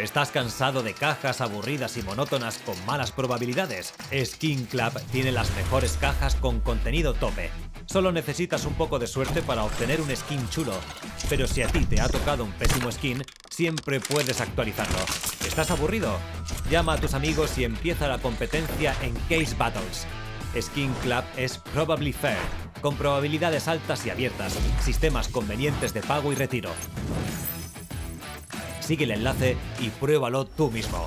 ¿Estás cansado de cajas aburridas y monótonas con malas probabilidades? Skin Club tiene las mejores cajas con contenido tope. Solo necesitas un poco de suerte para obtener un skin chulo, pero si a ti te ha tocado un pésimo skin, siempre puedes actualizarlo. ¿Estás aburrido? Llama a tus amigos y empieza la competencia en Case Battles. Skin Club es Probably Fair, con probabilidades altas y abiertas, sistemas convenientes de pago y retiro. Sigue el enlace y pruébalo tú mismo.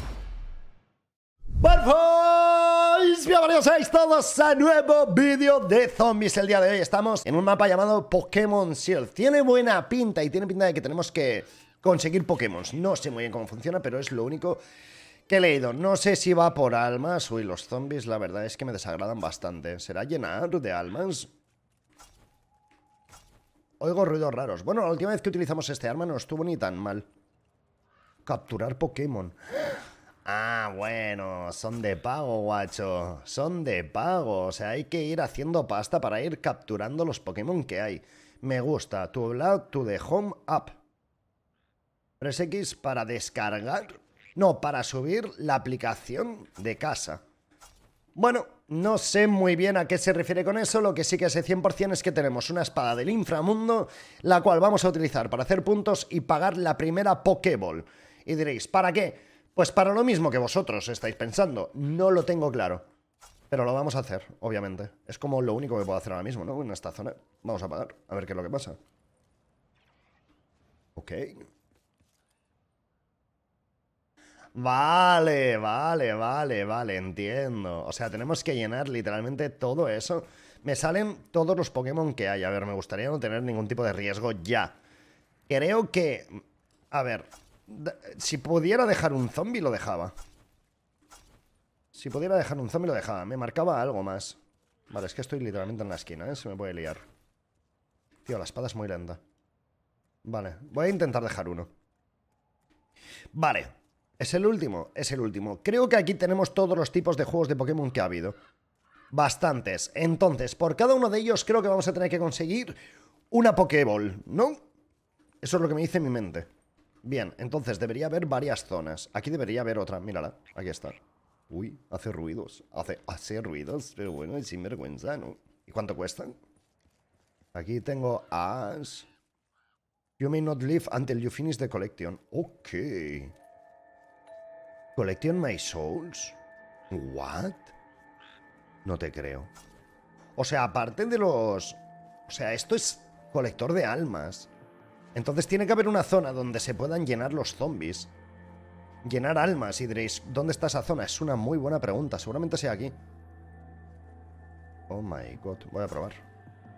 ¡Barfois! Bienvenidos a todos a nuevo vídeo de zombies. El día de hoy estamos en un mapa llamado Pokémon Shield. Tiene buena pinta y tiene pinta de que tenemos que conseguir Pokémon. No sé muy bien cómo funciona, pero es lo único que he leído. No sé si va por almas. Uy, los zombies la verdad es que me desagradan bastante. ¿Será llenar de almas? Oigo ruidos raros. Bueno, la última vez que utilizamos este arma no estuvo ni tan mal. Capturar Pokémon. Ah, bueno, son de pago, guacho. Son de pago. O sea, hay que ir haciendo pasta para ir capturando los Pokémon que hay. Me gusta. Tu lado, tu de Home App. 3X para descargar. No, para subir la aplicación de casa. Bueno, no sé muy bien a qué se refiere con eso, lo que sí que sé 100% es que tenemos una espada del inframundo, la cual vamos a utilizar para hacer puntos y pagar la primera Pokéball. Y diréis, ¿para qué? Pues para lo mismo que vosotros estáis pensando. No lo tengo claro. Pero lo vamos a hacer, obviamente. Es como lo único que puedo hacer ahora mismo, ¿no? En esta zona. Vamos a parar, a ver qué es lo que pasa. Ok. Vale, vale, vale, vale, entiendo. O sea, tenemos que llenar literalmente todo eso. Me salen todos los Pokémon que hay. A ver, me gustaría no tener ningún tipo de riesgo ya. Creo que... A ver, si pudiera dejar un zombie, lo dejaba. Si pudiera dejar un zombie, lo dejaba. Me marcaba algo más. Vale, es que estoy literalmente en la esquina, ¿eh? Se me puede liar. Tío, la espada es muy lenta. Vale, voy a intentar dejar uno. Vale. Es el último, es el último. Creo que aquí tenemos todos los tipos de juegos de Pokémon que ha habido. Bastantes. Entonces, por cada uno de ellos creo que vamos a tener que conseguir una Pokéball, ¿no? Eso es lo que me dice mi mente. Bien, entonces debería haber varias zonas. Aquí debería haber otra, mírala, aquí está. Uy, hace ruidos, hace, ruidos, pero bueno, es sinvergüenza, ¿no? ¿Y cuánto cuestan? Aquí tengo as... You may not leave until you finish the collection. Ok. Collection my souls? What? No te creo. O sea, aparte de los... O sea, esto es colector de almas. Entonces tiene que haber una zona donde se puedan llenar los zombies. Llenar almas y diréis, ¿dónde está esa zona? Es una muy buena pregunta, seguramente sea aquí. Oh my god, voy a probar.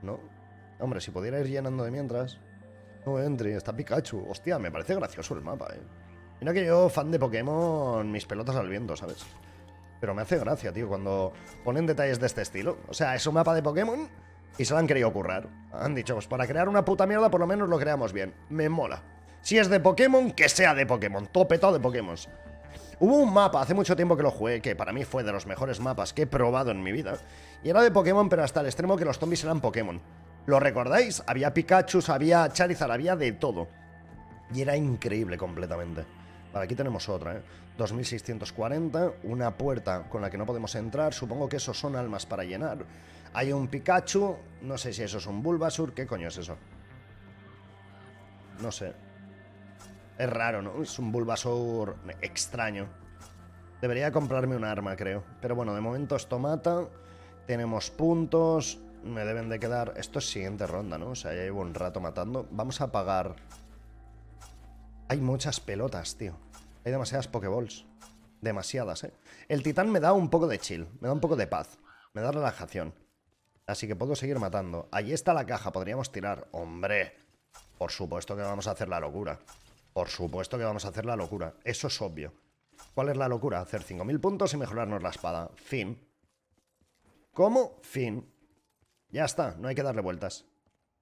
No. Hombre, si pudiera ir llenando de mientras. No entre, está Pikachu. Hostia, me parece gracioso el mapa, eh. Mira que yo, fan de Pokémon, mis pelotas al viento, ¿sabes? Pero me hace gracia, tío, cuando ponen detalles de este estilo. O sea, es un mapa de Pokémon y se la han querido currar. Han dicho, pues para crear una puta mierda por lo menos lo creamos bien. Me mola. Si es de Pokémon, que sea de Pokémon. Topetado de Pokémon. Hubo un mapa, hace mucho tiempo que lo jugué, que para mí fue de los mejores mapas que he probado en mi vida. Y era de Pokémon, pero hasta el extremo que los zombies eran Pokémon. ¿Lo recordáis? Había Pikachu, había Charizard, había de todo. Y era increíble completamente. Vale, aquí tenemos otra, ¿eh? 2640, una puerta con la que no podemos entrar. Supongo que esos son almas para llenar. Hay un Pikachu, no sé si eso es un Bulbasur, ¿qué coño es eso? No sé. Es raro, ¿no? Es un Bulbasur extraño. Debería comprarme un arma, creo. Pero bueno, de momento esto mata. Tenemos puntos. Me deben de quedar... Esto es siguiente ronda, ¿no? O sea, ya llevo un rato matando. Vamos a pagar... Hay muchas pelotas, tío. Hay demasiadas Pokéballs. Demasiadas, ¿eh? El titán me da un poco de chill. Me da un poco de paz. Me da relajación. Así que puedo seguir matando. Allí está la caja, podríamos tirar. ¡Hombre! Por supuesto que vamos a hacer la locura. Por supuesto que vamos a hacer la locura. Eso es obvio. ¿Cuál es la locura? Hacer 5.000 puntos y mejorarnos la espada. Fin. ¿Cómo? Fin. Ya está, no hay que darle vueltas.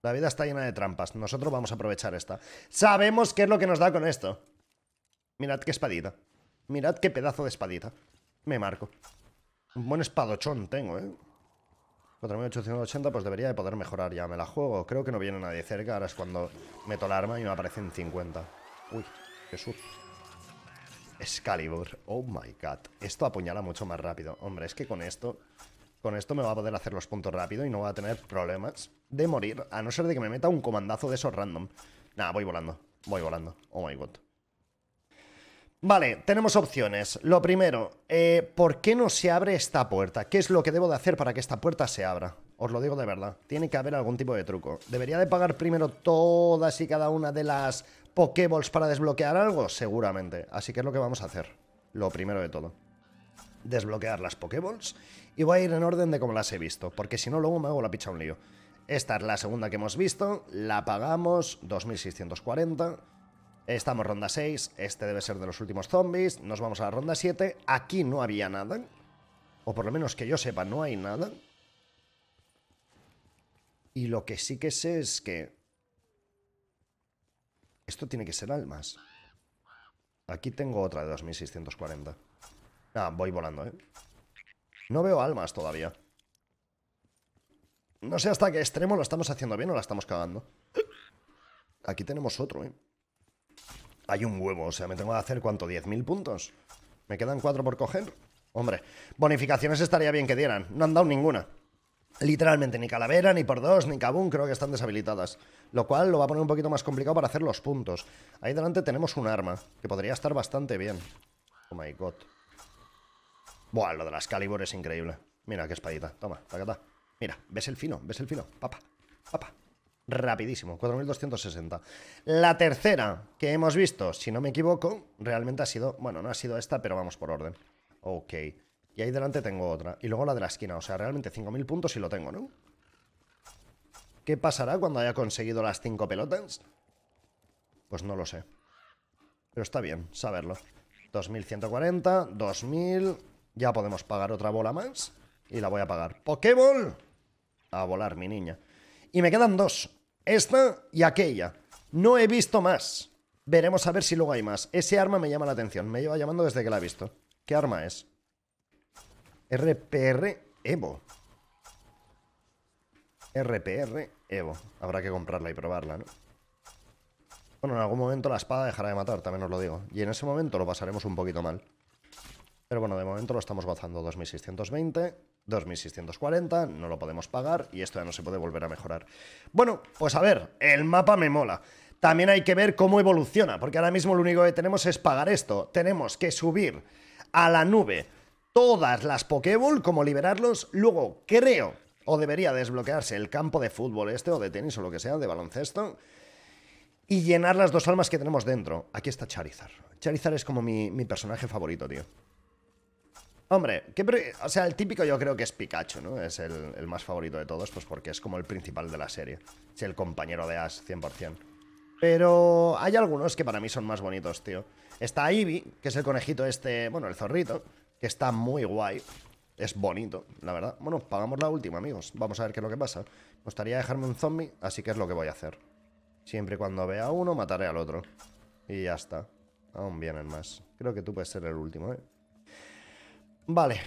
La vida está llena de trampas. Nosotros vamos a aprovechar esta. Sabemos qué es lo que nos da con esto. Mirad qué espadita. Mirad qué pedazo de espadita. Me marco. Un buen espadochón tengo, ¿eh? 4.880, pues debería de poder mejorar ya. Me la juego. Creo que no viene nadie cerca. Ahora es cuando meto la arma y me aparecen 50. Uy, Jesús. Excalibur. Oh my god. Esto apuñala mucho más rápido. Hombre, es que con esto... Con esto me va a poder hacer los puntos rápido y no voy a tener problemas de morir. A no ser de que me meta un comandazo de esos random. Nada, voy volando. Voy volando. Oh my god. Vale, tenemos opciones. Lo primero, eh, ¿por qué no se abre esta puerta? ¿Qué es lo que debo de hacer para que esta puerta se abra? Os lo digo de verdad, tiene que haber algún tipo de truco. ¿Debería de pagar primero todas y cada una de las Pokéballs para desbloquear algo? Seguramente. Así que es lo que vamos a hacer. Lo primero de todo. Desbloquear las Pokéballs. Y voy a ir en orden de como las he visto, porque si no luego me hago la picha un lío. Esta es la segunda que hemos visto, la pagamos, 2640 Estamos ronda 6, este debe ser de los últimos zombies, nos vamos a la ronda 7, aquí no había nada, o por lo menos que yo sepa, no hay nada. Y lo que sí que sé es que... Esto tiene que ser almas. Aquí tengo otra de 2640. Ah, voy volando, ¿eh? No veo almas todavía. No sé hasta qué extremo lo estamos haciendo bien o la estamos cagando. Aquí tenemos otro, ¿eh? hay un huevo. O sea, me tengo que hacer cuánto, 10.000 puntos. Me quedan 4 por coger. Hombre, bonificaciones estaría bien que dieran. No han dado ninguna. Literalmente, ni Calavera, ni por dos, ni cabún, creo que están deshabilitadas. Lo cual lo va a poner un poquito más complicado para hacer los puntos. Ahí delante tenemos un arma, que podría estar bastante bien. Oh my god. Buah, lo de las calibres es increíble. Mira qué espadita. Toma, tacata. Mira, ves el fino, ves el fino. Papa, papa rapidísimo, 4.260. La tercera que hemos visto, si no me equivoco, realmente ha sido, bueno, no ha sido esta, pero vamos por orden. Ok. Y ahí delante tengo otra. Y luego la de la esquina, o sea, realmente 5.000 puntos y lo tengo, ¿no? ¿Qué pasará cuando haya conseguido las 5 pelotas? Pues no lo sé. Pero está bien saberlo. 2140, 2000... Ya podemos pagar otra bola más. Y la voy a pagar. ¡Pokéball! A volar, mi niña. Y me quedan dos. Esta y aquella. No he visto más. Veremos a ver si luego hay más. Ese arma me llama la atención. Me lleva llamando desde que la he visto. ¿Qué arma es? RPR Evo. RPR Evo. Habrá que comprarla y probarla, ¿no? Bueno, en algún momento la espada dejará de matar, también os lo digo. Y en ese momento lo pasaremos un poquito mal. Pero bueno, de momento lo estamos bazando 2620, 2640, no lo podemos pagar y esto ya no se puede volver a mejorar. Bueno, pues a ver, el mapa me mola. También hay que ver cómo evoluciona, porque ahora mismo lo único que tenemos es pagar esto. Tenemos que subir a la nube todas las Pokéball, como liberarlos. Luego, creo, o debería desbloquearse el campo de fútbol este, o de tenis, o lo que sea, de baloncesto y llenar las dos almas que tenemos dentro. Aquí está Charizard. Charizard es como mi, mi personaje favorito, tío. Hombre, o sea, el típico yo creo que es Pikachu, ¿no? Es el, más favorito de todos, pues porque es como el principal de la serie. Es el compañero de Ash, 100%. Pero hay algunos que para mí son más bonitos, tío. Está Ivy, que es el conejito este, bueno, el zorrito, que está muy guay. Es bonito, la verdad. Bueno, pagamos la última, amigos. Vamos a ver qué es lo que pasa. Me gustaría dejarme un zombie, así que es lo que voy a hacer. Siempre y cuando vea uno, mataré al otro. Y ya está. Aún vienen más. Creo que tú puedes ser el último, ¿eh? Vale,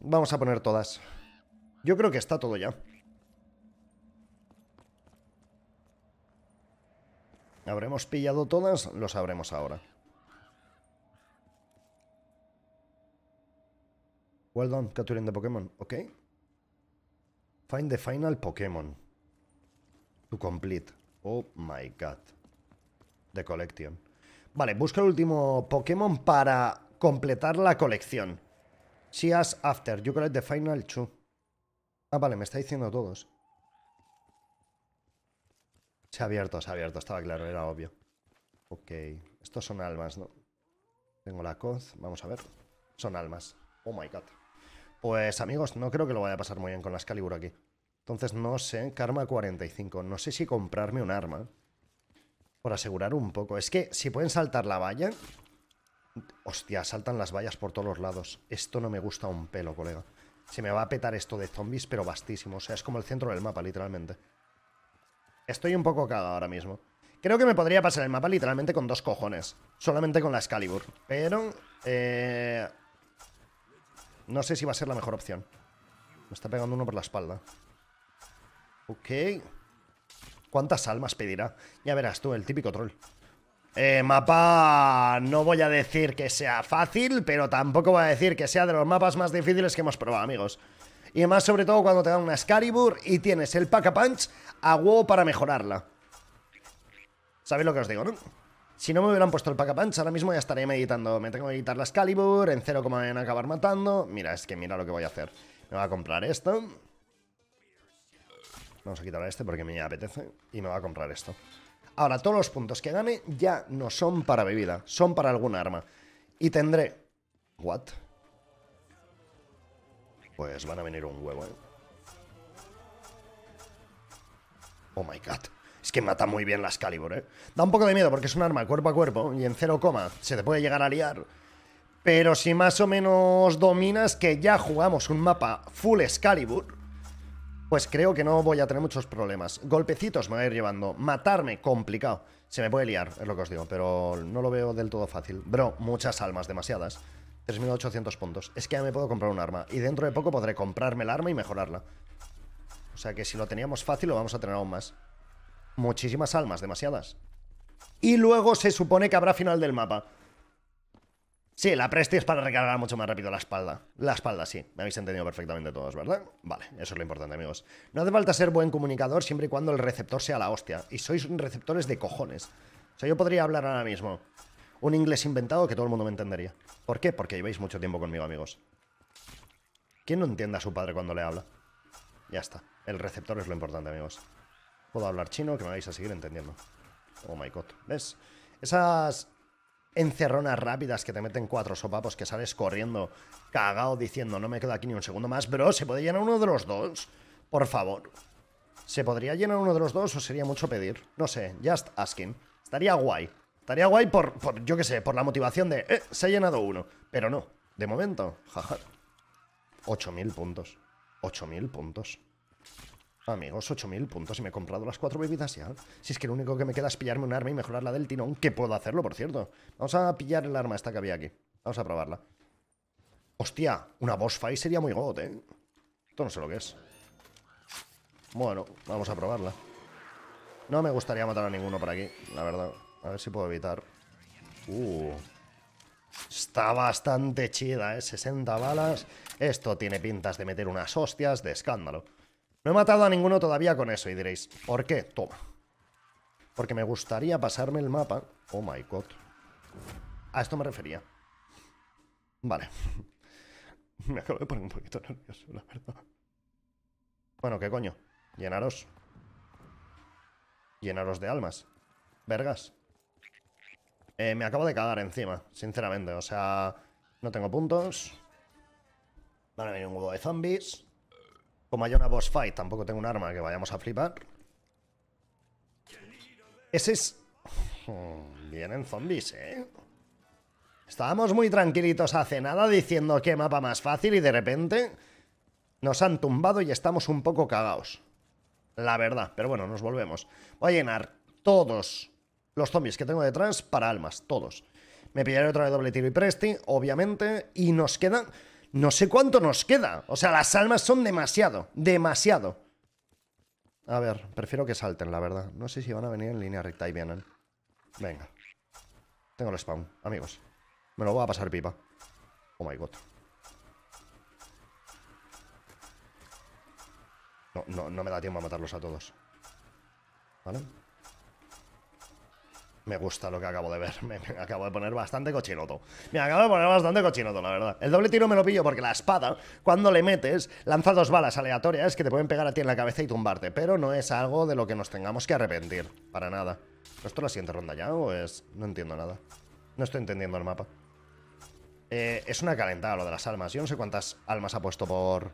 vamos a poner todas. Yo creo que está todo ya. ¿Habremos pillado todas? Lo sabremos ahora. Well done, capturing de Pokémon. Ok. Find the final Pokémon. To complete. Oh my god. The collection. Vale, busca el último Pokémon para completar la colección. See after. You collect the final two. Ah, vale, me está diciendo todos. Se ha abierto, se ha abierto. Estaba claro, era obvio. Ok. Estos son almas, ¿no? Tengo la coz. Vamos a ver. Son almas. Oh my god. Pues, amigos, no creo que lo vaya a pasar muy bien con la Excalibur aquí. Entonces, no sé. Karma 45. No sé si comprarme un arma. Por asegurar un poco. Es que si pueden saltar la valla, Hostia, saltan las vallas por todos los lados. Esto no me gusta un pelo, colega. Se me va a petar esto de zombies, pero bastísimo. O sea, es como el centro del mapa, literalmente. Estoy un poco cagado ahora mismo. Creo que me podría pasar el mapa literalmente con dos cojones. Solamente con la Excalibur. Pero... Eh, no sé si va a ser la mejor opción. Me está pegando uno por la espalda. Ok. ¿Cuántas almas pedirá? Ya verás tú, el típico troll. Eh, mapa no voy a decir que sea fácil, pero tampoco voy a decir que sea de los mapas más difíciles que hemos probado, amigos. Y más sobre todo cuando te dan una Excalibur y tienes el Pack-a-Punch a huevo para mejorarla. ¿Sabéis lo que os digo, no? Si no me hubieran puesto el Pack-a-Punch, ahora mismo ya estaría meditando. Me tengo que quitar la Excalibur, en cero como me van a acabar matando. Mira, es que mira lo que voy a hacer. Me voy a comprar esto. Vamos a quitar este porque me apetece. Y me voy a comprar esto. Ahora, todos los puntos que gane ya no son para bebida, son para algún arma. Y tendré... ¿What? Pues van a venir un huevo, ¿eh? Oh my god. Es que mata muy bien las Calibur, ¿eh? Da un poco de miedo porque es un arma cuerpo a cuerpo y en cero coma se te puede llegar a liar. Pero si más o menos dominas que ya jugamos un mapa full Excalibur, pues creo que no voy a tener muchos problemas. Golpecitos me voy a ir llevando. Matarme, complicado. Se me puede liar, es lo que os digo, pero no lo veo del todo fácil. Bro, muchas almas, demasiadas. 3.800 puntos. Es que ya me puedo comprar un arma. Y dentro de poco podré comprarme el arma y mejorarla. O sea que si lo teníamos fácil, lo vamos a tener aún más. Muchísimas almas, demasiadas. Y luego se supone que habrá final del mapa. Sí, la presti es para recargar mucho más rápido la espalda. La espalda, sí. Me habéis entendido perfectamente todos, ¿verdad? Vale, eso es lo importante, amigos. No hace falta ser buen comunicador siempre y cuando el receptor sea la hostia. Y sois receptores de cojones. O sea, yo podría hablar ahora mismo un inglés inventado que todo el mundo me entendería. ¿Por qué? Porque lleváis mucho tiempo conmigo, amigos. ¿Quién no entiende a su padre cuando le habla? Ya está. El receptor es lo importante, amigos. Puedo hablar chino, que me vais a seguir entendiendo. Oh my god. ¿Ves? Esas encerronas rápidas que te meten cuatro sopapos que sales corriendo, cagado, diciendo no me quedo aquí ni un segundo más. Bro, ¿se puede llenar uno de los dos? Por favor. ¿Se podría llenar uno de los dos o sería mucho pedir? No sé, just asking. Estaría guay. Estaría guay por, yo qué sé, por la motivación de, eh, se ha llenado uno. Pero no, de momento, jaja. 8.000 puntos. 8.000 puntos. Amigos, 8000 puntos y me he comprado las cuatro bebidas ya. Si es que lo único que me queda es pillarme un arma y mejorar la del tirón, que puedo hacerlo, por cierto. Vamos a pillar el arma esta que había aquí. Vamos a probarla. Hostia, una boss fight sería muy god, ¿eh? Esto no sé lo que es. Bueno, vamos a probarla. No me gustaría matar a ninguno por aquí, la verdad. A ver si puedo evitar. Uh. Está bastante chida, ¿eh? 60 balas. Esto tiene pintas de meter unas hostias de escándalo. No he matado a ninguno todavía con eso y diréis, ¿por qué? Toma. Porque me gustaría pasarme el mapa. Oh my god. A esto me refería. Vale. me acabo de poner un poquito nervioso, la verdad. Bueno, ¿qué coño? Llenaros. Llenaros de almas. Vergas. Eh, me acabo de cagar encima, sinceramente. O sea, no tengo puntos. Van a venir un huevo de zombies. Como hay una boss fight, tampoco tengo un arma que vayamos a flipar. Ese es... Hmm, vienen zombies, ¿eh? Estábamos muy tranquilitos hace nada diciendo qué mapa más fácil y de repente nos han tumbado y estamos un poco cagados. La verdad, pero bueno, nos volvemos. Voy a llenar todos los zombies que tengo detrás para almas, todos. Me pillaré otra de doble tiro y presti, obviamente, y nos quedan... No sé cuánto nos queda. O sea, las almas son demasiado. Demasiado. A ver, prefiero que salten, la verdad. No sé si van a venir en línea recta y vienen. Venga. Tengo el spawn, amigos. Me lo voy a pasar pipa. Oh my god. No, no, no me da tiempo a matarlos a todos. ¿Vale? Me gusta lo que acabo de ver. Me, acabo de poner bastante cochinoto. Me acabo de poner bastante cochinoto, la verdad. El doble tiro me lo pillo porque la espada, cuando le metes, lanza dos balas aleatorias que te pueden pegar a ti en la cabeza y tumbarte. Pero no es algo de lo que nos tengamos que arrepentir. Para nada. ¿Esto es la siguiente ronda ya o es...? No entiendo nada. No estoy entendiendo el mapa. Eh, es una calentada lo de las almas. Yo no sé cuántas almas ha puesto por...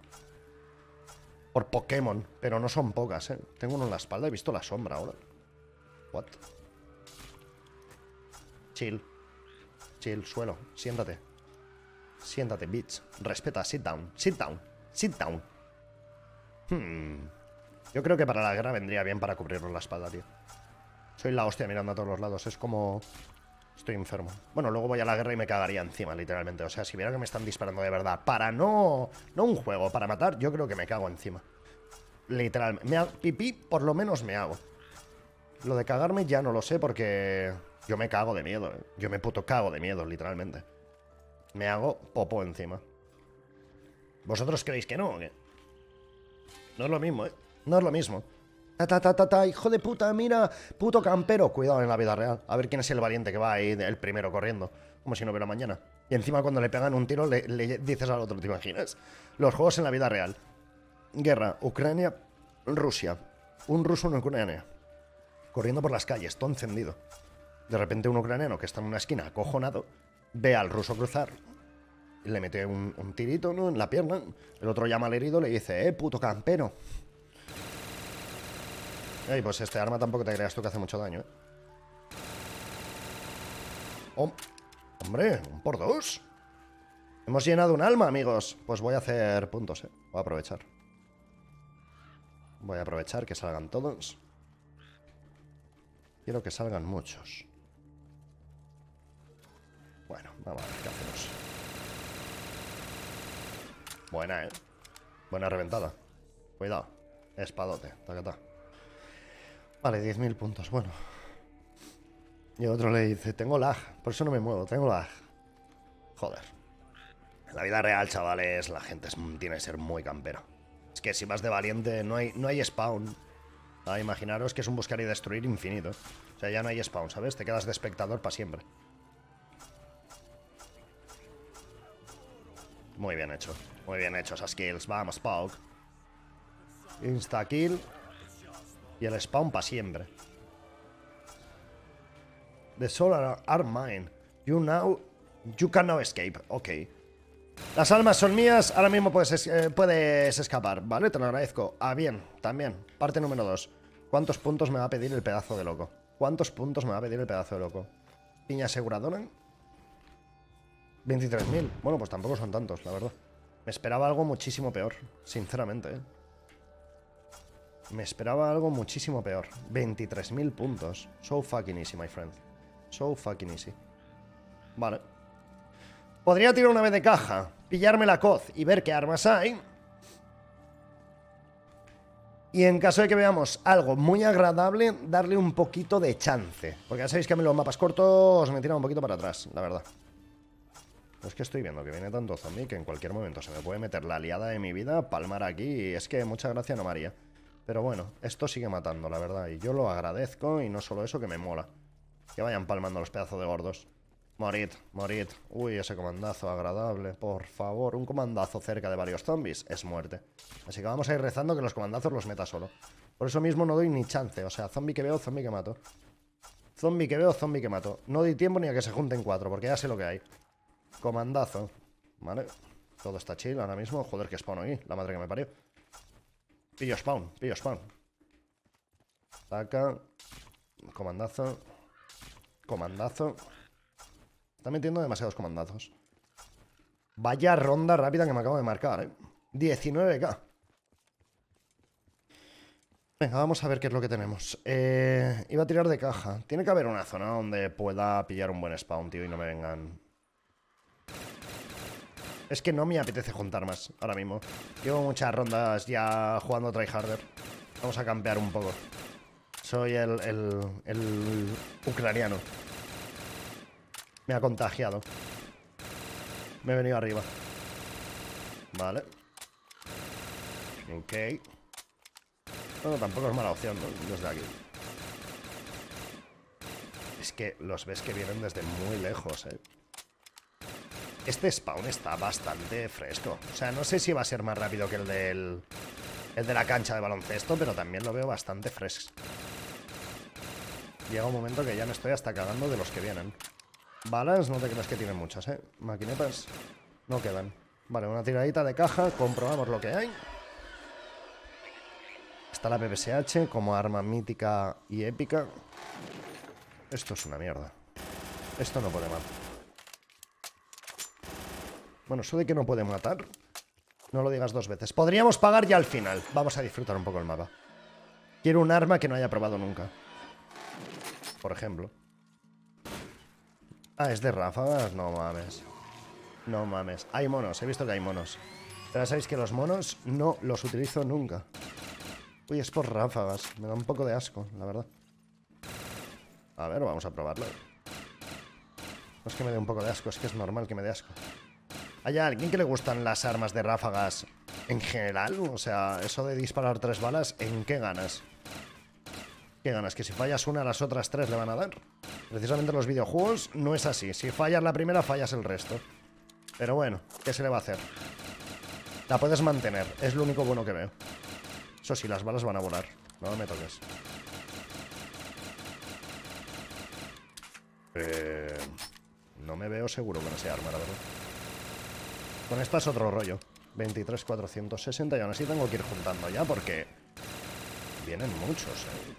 Por Pokémon, pero no son pocas, ¿eh? Tengo uno en la espalda, he visto la sombra ahora. What? Chill. Chill, suelo. Siéntate. Siéntate, bitch. Respeta, sit down, sit down, sit down. Hmm. Yo creo que para la guerra vendría bien para cubrirnos la espalda, tío. Soy la hostia mirando a todos los lados. Es como... Estoy enfermo. Bueno, luego voy a la guerra y me cagaría encima, literalmente. O sea, si viera que me están disparando de verdad para no... No un juego, para matar, yo creo que me cago encima. Literalmente. Me Pipí, por lo menos me hago. Lo de cagarme ya no lo sé porque... Yo me cago de miedo, eh. Yo me puto cago de miedo, literalmente. Me hago popo encima. ¿Vosotros creéis que no No es lo mismo, ¿eh? No es lo mismo. Ta, ta, ta, hijo de puta, mira, puto campero. Cuidado en la vida real. A ver quién es el valiente que va ahí, el primero corriendo. Como si no hubiera mañana. Y encima cuando le pegan un tiro le, le dices al otro, ¿te imaginas? Los juegos en la vida real. Guerra, Ucrania, Rusia. Un ruso en Ucrania. Corriendo por las calles, todo encendido. De repente un ucraniano que está en una esquina acojonado ve al ruso cruzar, Y le mete un, tirito ¿no? en la pierna, el otro llama al herido, le dice, eh, puto campero. Ey, pues este arma tampoco te creas tú que hace mucho daño, ¿eh? hombre, un por dos. Hemos llenado un alma, amigos. Pues voy a hacer puntos, ¿eh? Voy a aprovechar. Voy a aprovechar que salgan todos. Quiero que salgan muchos. Bueno, vamos a ver qué hacemos. Buena, ¿eh? Buena reventada. Cuidado. Espadote. Vale, 10.000 puntos. Bueno. Y otro le dice, tengo lag. Por eso no me muevo, tengo lag. Joder. En la vida real, chavales, la gente tiene que ser muy campera. Es que si vas de valiente, no hay, no hay spawn. Ah, imaginaros que es un buscar y destruir infinito. O sea, ya no hay spawn, ¿sabes? Te quedas de espectador para siempre. Muy bien hecho. Muy bien hecho esas kills. Vamos, Spock, Insta-kill. Y el spawn para siempre. The solar are mine. You now... You can now escape. Ok. Las almas son mías. Ahora mismo puedes, eh, puedes escapar. Vale, te lo agradezco. Ah, bien. También. Parte número 2. ¿Cuántos puntos me va a pedir el pedazo de loco? ¿Cuántos puntos me va a pedir el pedazo de loco? Piña aseguradora. 23.000. Bueno, pues tampoco son tantos, la verdad. Me esperaba algo muchísimo peor, sinceramente. ¿eh? Me esperaba algo muchísimo peor. 23.000 puntos. So fucking easy, my friend. So fucking easy. Vale. Podría tirar una vez de caja, pillarme la coz y ver qué armas hay. Y en caso de que veamos algo muy agradable, darle un poquito de chance. Porque ya sabéis que a mí los mapas cortos me tiran un poquito para atrás, la verdad. Es que estoy viendo que viene tanto zombie que en cualquier momento se me puede meter la aliada de mi vida, palmar aquí. Y es que mucha gracia no María. Pero bueno, esto sigue matando, la verdad. Y yo lo agradezco y no solo eso, que me mola. Que vayan palmando los pedazos de gordos. Morid, morid. Uy, ese comandazo agradable. Por favor, un comandazo cerca de varios zombies es muerte. Así que vamos a ir rezando que los comandazos los meta solo. Por eso mismo no doy ni chance. O sea, zombie que veo, zombie que mato. Zombie que veo, zombie que mato. No doy tiempo ni a que se junten cuatro, porque ya sé lo que hay. Comandazo, ¿vale? Todo está chill ahora mismo. Joder, que spawn aquí. La madre que me parió. Pillo spawn, pillo spawn. Taca. Comandazo. Comandazo. Está metiendo demasiados comandazos. Vaya ronda rápida que me acabo de marcar, ¿eh? 19k. Venga, vamos a ver qué es lo que tenemos. Eh, iba a tirar de caja. Tiene que haber una zona donde pueda pillar un buen spawn, tío, y no me vengan es que no me apetece juntar más ahora mismo. Llevo muchas rondas ya jugando tryharder. Vamos a campear un poco. Soy el, ucraniano. Me ha contagiado. Me he venido arriba. Vale. Ok. Bueno, tampoco es mala opción los de aquí. Es que los ves que vienen desde muy lejos, eh. Este spawn está bastante fresco. O sea, no sé si va a ser más rápido que el del... El de la cancha de baloncesto, pero también lo veo bastante fresco. Llega un momento que ya me estoy hasta cagando de los que vienen. Balas no te creas que tienen muchas, ¿eh? Maquinetas no quedan. Vale, una tiradita de caja, comprobamos lo que hay. Está la PPSH como arma mítica y épica. Esto es una mierda. Esto no puede mal. Bueno, eso de que no puede matar. No lo digas dos veces. Podríamos pagar ya al final. Vamos a disfrutar un poco el mapa. Quiero un arma que no haya probado nunca. Por ejemplo. Ah, ¿es de ráfagas? No mames. No mames. Hay monos. He visto que hay monos. Pero sabéis que los monos no los utilizo nunca. Uy, es por ráfagas. Me da un poco de asco, la verdad. A ver, vamos a probarlo. No es que me dé un poco de asco, es que es normal que me dé asco. ¿Hay alguien que le gustan las armas de ráfagas en general? O sea, eso de disparar tres balas, ¿en qué ganas? ¿Qué ganas? ¿Que si fallas una, las otras tres le van a dar? Precisamente en los videojuegos no es así. Si fallas la primera, fallas el resto. Pero bueno, ¿qué se le va a hacer? La puedes mantener, es lo único bueno que veo. Eso sí, las balas van a volar. No me toques. Eh, no me veo seguro con ese arma, la verdad con esta es otro rollo. 23.460 y aún así tengo que ir juntando ya porque vienen muchos, eh.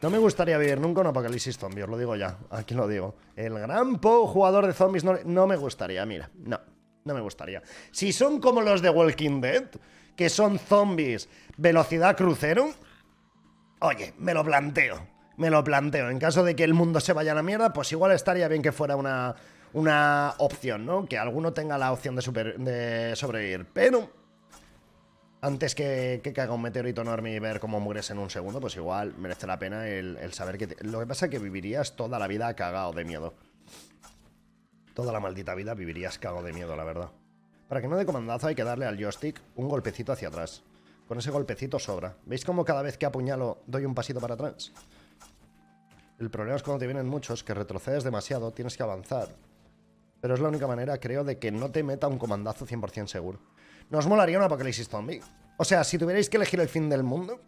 No me gustaría vivir nunca un apocalipsis zombie, os lo digo ya, aquí lo digo. El gran Po, jugador de zombies, no, no me gustaría, mira, no, no me gustaría. Si son como los de Walking Dead, que son zombies, velocidad crucero, oye, me lo planteo me lo planteo. En caso de que el mundo se vaya a la mierda, pues igual estaría bien que fuera una, una opción, ¿no? Que alguno tenga la opción de, super, sobrevivir. Pero antes que, que caiga un meteorito enorme y ver cómo mueres en un segundo, pues igual merece la pena el, saber que... Lo que pasa es que vivirías toda la vida cagado de miedo. Toda la maldita vida vivirías cagado de miedo, la verdad. Para que no dé comandazo hay que darle al joystick un golpecito hacia atrás. Con ese golpecito sobra. ¿Veis cómo cada vez que apuñalo doy un pasito para atrás? El problema es cuando te vienen muchos, que retrocedes demasiado, tienes que avanzar. Pero es la única manera, creo, de que no te meta un comandazo 100% seguro. Nos molaría un apocalipsis zombie. O sea, si tuvierais que elegir el fin del mundo,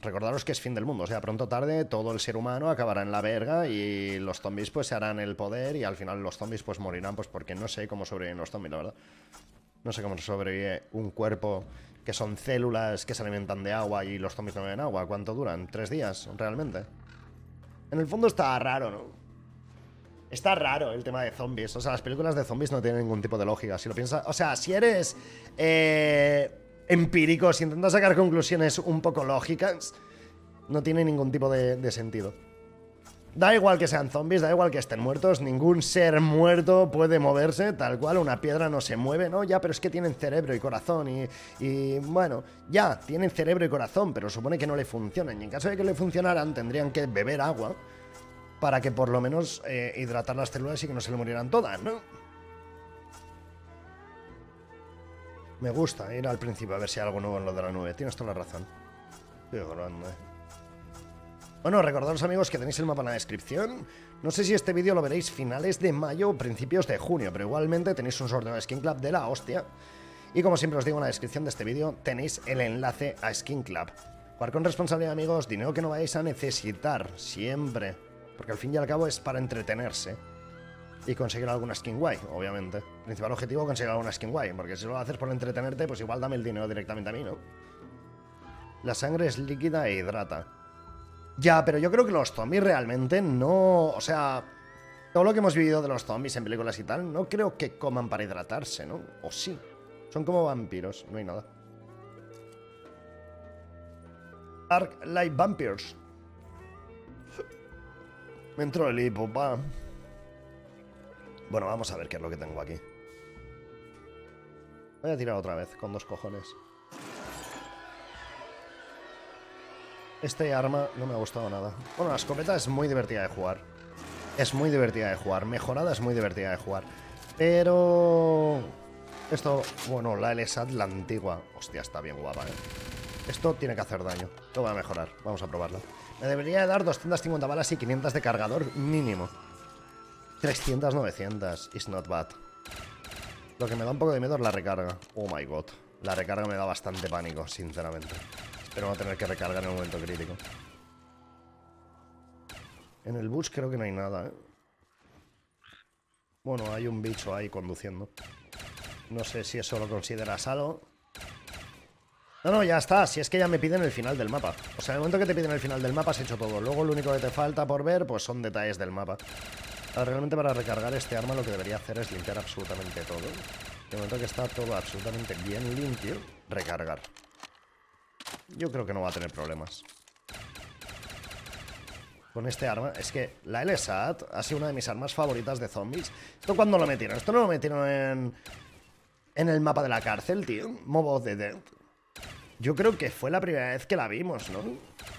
recordaros que es fin del mundo. O sea, pronto o tarde todo el ser humano acabará en la verga y los zombies pues se harán el poder y al final los zombies pues morirán pues porque no sé cómo sobreviven los zombies, la verdad. No sé cómo sobrevive un cuerpo que son células que se alimentan de agua y los zombies no beben agua. ¿Cuánto duran? ¿Tres días realmente? En el fondo está raro, ¿no? Está raro el tema de zombies. O sea, las películas de zombies no tienen ningún tipo de lógica. Si lo piensas. O sea, si eres. Eh, empírico, si intentas sacar conclusiones un poco lógicas, no tiene ningún tipo de sentido. Da igual que sean zombies, da igual que estén muertos, ningún ser muerto puede moverse, tal cual, una piedra no se mueve, ¿no? Ya, pero es que tienen cerebro y corazón y, bueno, ya, tienen cerebro y corazón, pero supone que no le funcionan. Y en caso de que le funcionaran, tendrían que beber agua para que por lo menos eh, hidratar las células y que no se le murieran todas, ¿no? Me gusta ir al principio a ver si hay algo nuevo en lo de la nube, tienes toda la razón. Qué grande. Bueno, recordaros amigos que tenéis el mapa en la descripción. No sé si este vídeo lo veréis finales de mayo o principios de junio, pero igualmente tenéis un sorteo de Skin Club de la hostia. Y como siempre os digo en la descripción de este vídeo, tenéis el enlace a Skin Club. Jugar con responsabilidad amigos, dinero que no vais a necesitar, siempre. Porque al fin y al cabo es para entretenerse. Y conseguir alguna skin guay, obviamente. Principal objetivo, conseguir alguna skin guay, porque si lo haces por entretenerte, pues igual dame el dinero directamente a mí, ¿no? La sangre es líquida e hidrata. Ya, pero yo creo que los zombies realmente no. O sea, todo lo que hemos vivido de los zombies en películas y tal, no creo que coman para hidratarse, ¿no? O sí. Son como vampiros, no hay nada. Dark Light Vampires. Me entró el hipo, va. Bueno, vamos a ver qué es lo que tengo aquí. Voy a tirar otra vez, con dos cojones. Este arma no me ha gustado nada. Bueno, la escopeta es muy divertida de jugar. Es muy divertida de jugar. Mejorada es muy divertida de jugar. Pero... Esto... Bueno, la LSAT, la antigua. Hostia, está bien guapa, ¿eh? Esto tiene que hacer daño. Lo voy a mejorar. Vamos a probarlo. Me debería dar 250 balas y 500 de cargador mínimo. 300, 900. It's not bad. Lo que me da un poco de miedo es la recarga. Oh my god. La recarga me da bastante pánico, sinceramente. Pero va a tener que recargar en el momento crítico. En el bus creo que no hay nada, ¿eh? Bueno, hay un bicho ahí conduciendo. No sé si eso lo consideras algo. No, no, ya está. Si es que ya me piden el final del mapa. O sea, en el momento que te piden el final del mapa has hecho todo. Luego lo único que te falta por ver pues son detalles del mapa. Ah, realmente para recargar este arma lo que debería hacer es limpiar absolutamente todo. En el momento que está todo absolutamente bien limpio, recargar. Yo creo que no va a tener problemas. Con este arma, es que la LSAT ha sido una de mis armas favoritas de zombies. ¿Esto cuándo lo metieron? Esto no lo metieron en, en el mapa de la cárcel, tío. Mobo de death Yo creo que fue la primera vez que la vimos, ¿no?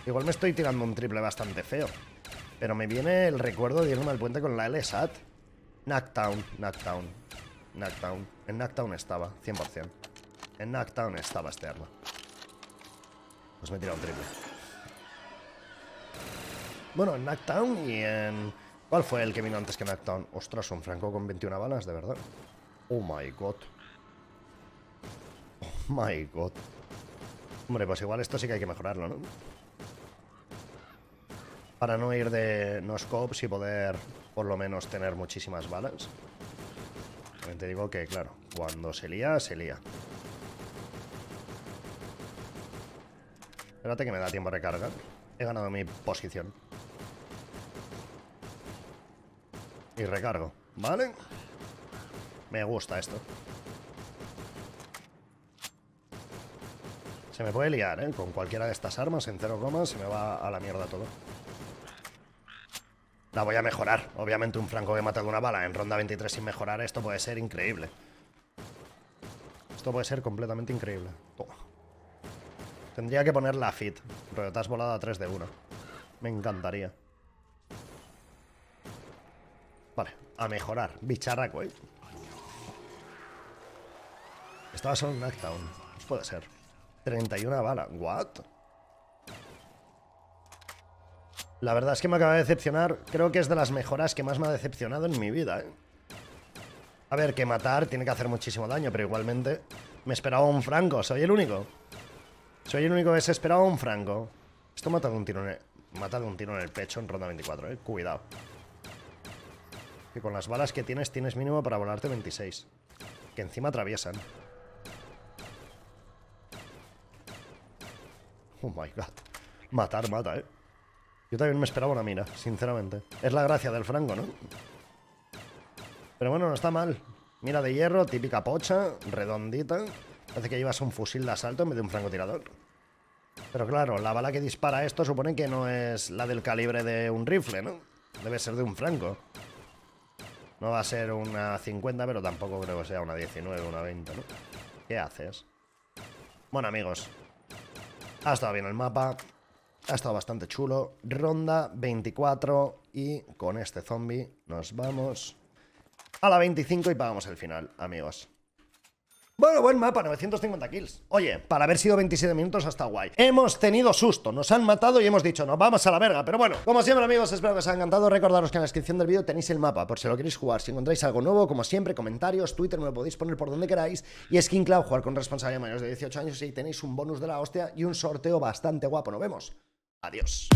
Igual me estoy tirando un triple bastante feo. Pero me viene el recuerdo de irme al puente con la LSAT. Knockdown, Knockdown, Knockdown. En Knockdown estaba, 100%. En Knockdown estaba este arma. Pues me he tirado un triple. Bueno, en Knockdown y en... ¿Cuál fue el que vino antes que Knockdown? Ostras, un Franco con 21 balas, de verdad. Oh my god. Oh my god. Hombre, pues igual esto sí que hay que mejorarlo, ¿no? Para no ir de no scopes y poder por lo menos tener muchísimas balas. te digo que, claro, cuando se lía, se lía. Espérate que me da tiempo a recargar. He ganado mi posición. Y recargo, ¿vale? Me gusta esto. Se me puede liar, ¿eh? Con cualquiera de estas armas en cero comas se me va a la mierda todo. La voy a mejorar. Obviamente un franco que mata de una bala en ronda 23 sin mejorar, esto puede ser increíble. Esto puede ser completamente increíble. Toma. Tendría que poner la fit, pero te has volado a 3 de 1. Me encantaría. Vale, a mejorar. Bicharraco, eh. Estaba solo en Knockdown. Puede ser. 31 bala. ¿What? La verdad es que me acaba de decepcionar. Creo que es de las mejoras que más me ha decepcionado en mi vida, ¿eh? A ver, que matar tiene que hacer muchísimo daño, pero igualmente me esperaba un franco. Soy el único. Soy el único desesperado, un franco. Esto un tiro en mata de un tiro en el pecho en ronda 24, eh. Cuidado. Que con las balas que tienes, tienes mínimo para volarte 26. Que encima atraviesan. Oh my god. Matar mata, eh. Yo también me esperaba una mira, sinceramente. Es la gracia del franco, ¿no? Pero bueno, no está mal. Mira de hierro, típica pocha, redondita. Parece que llevas un fusil de asalto en vez de un francotirador. Pero claro, la bala que dispara esto supone que no es la del calibre de un rifle, ¿no? Debe ser de un franco. No va a ser una 50, pero tampoco creo que sea una 19, una 20, ¿no? ¿Qué haces? Bueno, amigos. Ha estado bien el mapa. Ha estado bastante chulo. Ronda 24. Y con este zombie nos vamos a la 25 y pagamos el final, amigos. Bueno, buen mapa, 950 kills. Oye, para haber sido 27 minutos hasta guay. Hemos tenido susto, nos han matado y hemos dicho, nos vamos a la verga. Pero bueno, como siempre amigos, espero que os haya encantado. Recordaros que en la descripción del vídeo tenéis el mapa por si lo queréis jugar. Si encontráis algo nuevo, como siempre, comentarios, Twitter, me lo podéis poner por donde queráis. Y SkinCloud, jugar con responsabilidad mayores de 18 años y tenéis un bonus de la hostia y un sorteo bastante guapo. Nos vemos. Adiós.